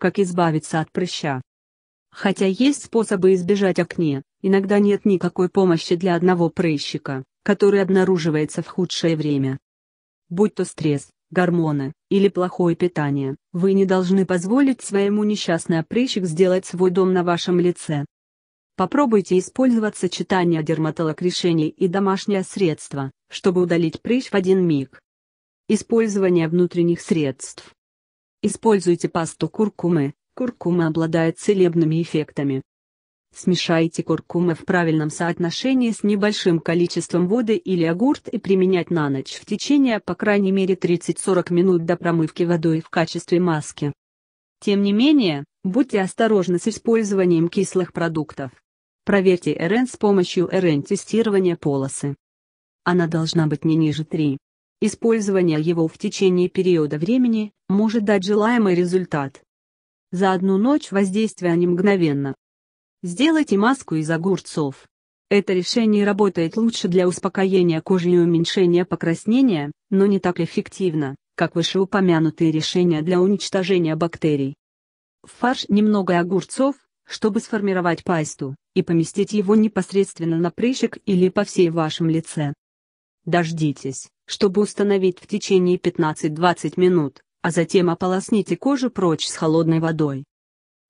как избавиться от прыща. Хотя есть способы избежать акне, иногда нет никакой помощи для одного прыщика, который обнаруживается в худшее время. Будь то стресс, гормоны, или плохое питание, вы не должны позволить своему несчастный прыщик сделать свой дом на вашем лице. Попробуйте использовать сочетание дерматолог решений и домашнее средство, чтобы удалить прыщ в один миг. Использование внутренних средств Используйте пасту куркумы, куркума обладает целебными эффектами. Смешайте куркумы в правильном соотношении с небольшим количеством воды или огурт и применять на ночь в течение по крайней мере 30-40 минут до промывки водой в качестве маски. Тем не менее, будьте осторожны с использованием кислых продуктов. Проверьте РН с помощью РН-тестирования полосы. Она должна быть не ниже 3. Использование его в течение периода времени может дать желаемый результат. За одну ночь воздействие не мгновенно. Сделайте маску из огурцов. Это решение работает лучше для успокоения кожи и уменьшения покраснения, но не так эффективно, как вышеупомянутые решения для уничтожения бактерий. В фарш немного огурцов, чтобы сформировать пасту, и поместить его непосредственно на прыщик или по всей вашем лице. Дождитесь, чтобы установить в течение 15-20 минут, а затем ополосните кожу прочь с холодной водой.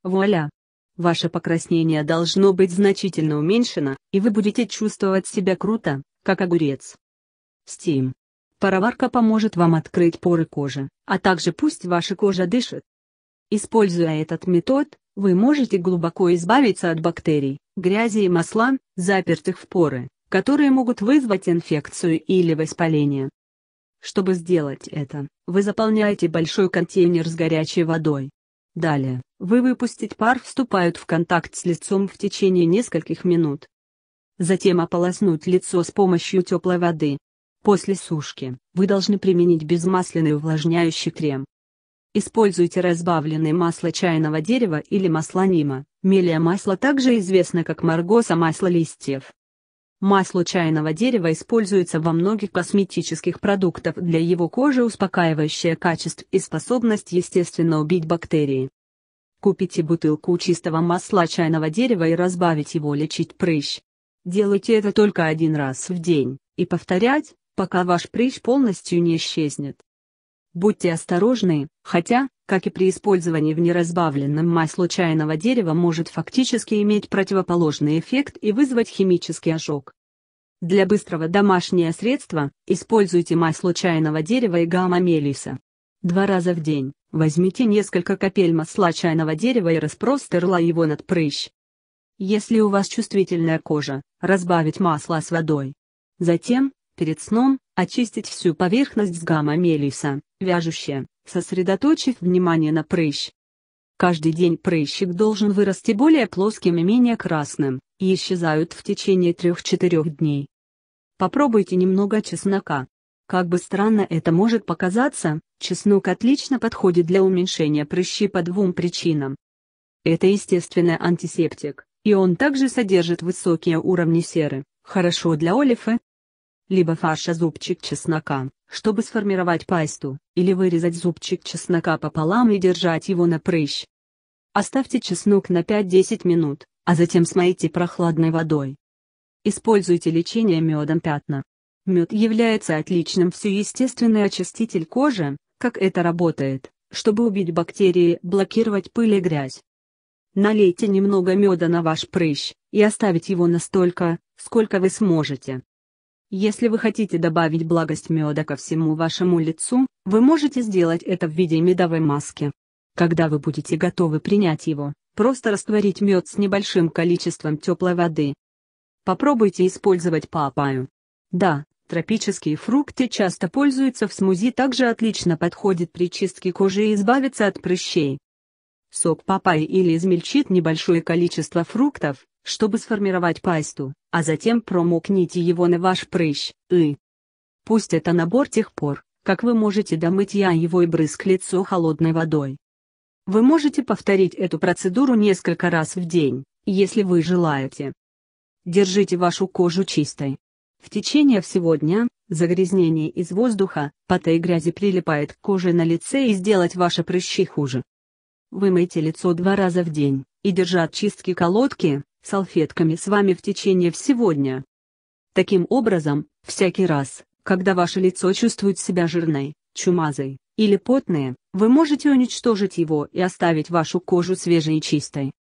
Вуаля! Ваше покраснение должно быть значительно уменьшено, и вы будете чувствовать себя круто, как огурец. Steam. Пароварка поможет вам открыть поры кожи, а также пусть ваша кожа дышит. Используя этот метод, вы можете глубоко избавиться от бактерий, грязи и масла, запертых в поры которые могут вызвать инфекцию или воспаление. Чтобы сделать это, вы заполняете большой контейнер с горячей водой. Далее, вы выпустить пар вступают в контакт с лицом в течение нескольких минут. Затем ополоснуть лицо с помощью теплой воды. После сушки, вы должны применить безмасляный увлажняющий крем. Используйте разбавленное масло чайного дерева или масло нима, мелия масло также известно как маргоса масло листьев. Масло чайного дерева используется во многих косметических продуктах для его кожи успокаивающее качество и способность естественно убить бактерии. Купите бутылку чистого масла чайного дерева и разбавить его лечить прыщ. Делайте это только один раз в день, и повторять, пока ваш прыщ полностью не исчезнет. Будьте осторожны, хотя, как и при использовании в неразбавленном масле чайного дерева может фактически иметь противоположный эффект и вызвать химический ожог. Для быстрого домашнего средства используйте масло чайного дерева и гамма мелиса. Два раза в день возьмите несколько капель масла чайного дерева и распростерла его над прыщ. Если у вас чувствительная кожа, разбавить масло с водой. Затем, Перед сном, очистить всю поверхность с гамма-мелиса, вяжущая, сосредоточив внимание на прыщ. Каждый день прыщик должен вырасти более плоским и менее красным, и исчезают в течение 3-4 дней. Попробуйте немного чеснока. Как бы странно это может показаться, чеснок отлично подходит для уменьшения прыщи по двум причинам. Это естественный антисептик, и он также содержит высокие уровни серы, хорошо для олифа либо фарша зубчик чеснока, чтобы сформировать пасту, или вырезать зубчик чеснока пополам и держать его на прыщ. Оставьте чеснок на 5-10 минут, а затем смойте прохладной водой. Используйте лечение медом пятна. Мед является отличным всеестественный очиститель кожи, как это работает, чтобы убить бактерии, блокировать пыль и грязь. Налейте немного меда на ваш прыщ, и оставить его настолько, сколько вы сможете. Если вы хотите добавить благость меда ко всему вашему лицу, вы можете сделать это в виде медовой маски. Когда вы будете готовы принять его, просто растворить мед с небольшим количеством теплой воды. Попробуйте использовать папаю. Да, тропические фрукты часто пользуются в смузи также отлично подходит при чистке кожи и избавиться от прыщей. Сок папайи или измельчит небольшое количество фруктов, чтобы сформировать пасту, а затем промокните его на ваш прыщ, и пусть это набор тех пор, как вы можете домыть я его и брызг лицо холодной водой. Вы можете повторить эту процедуру несколько раз в день, если вы желаете. Держите вашу кожу чистой. В течение всего дня, загрязнение из воздуха, пота и грязи прилипает к коже на лице и сделать ваши прыщи хуже. Вымойте лицо два раза в день, и держа чистки колодки, салфетками с вами в течение всего дня. Таким образом, всякий раз, когда ваше лицо чувствует себя жирной, чумазой или потной, вы можете уничтожить его и оставить вашу кожу свежей и чистой.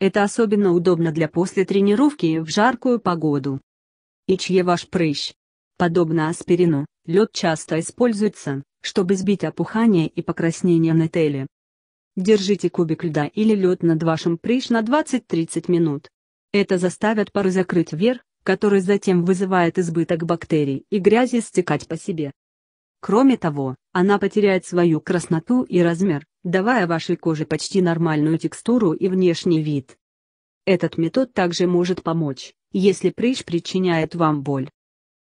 Это особенно удобно для после тренировки в жаркую погоду. И чье ваш прыщ? Подобно аспирину, лед часто используется, чтобы сбить опухание и покраснение на теле. Держите кубик льда или лед над вашим прыж на 20-30 минут. Это заставит пару закрыть вверх, который затем вызывает избыток бактерий и грязи стекать по себе. Кроме того, она потеряет свою красноту и размер, давая вашей коже почти нормальную текстуру и внешний вид. Этот метод также может помочь, если прыщ причиняет вам боль.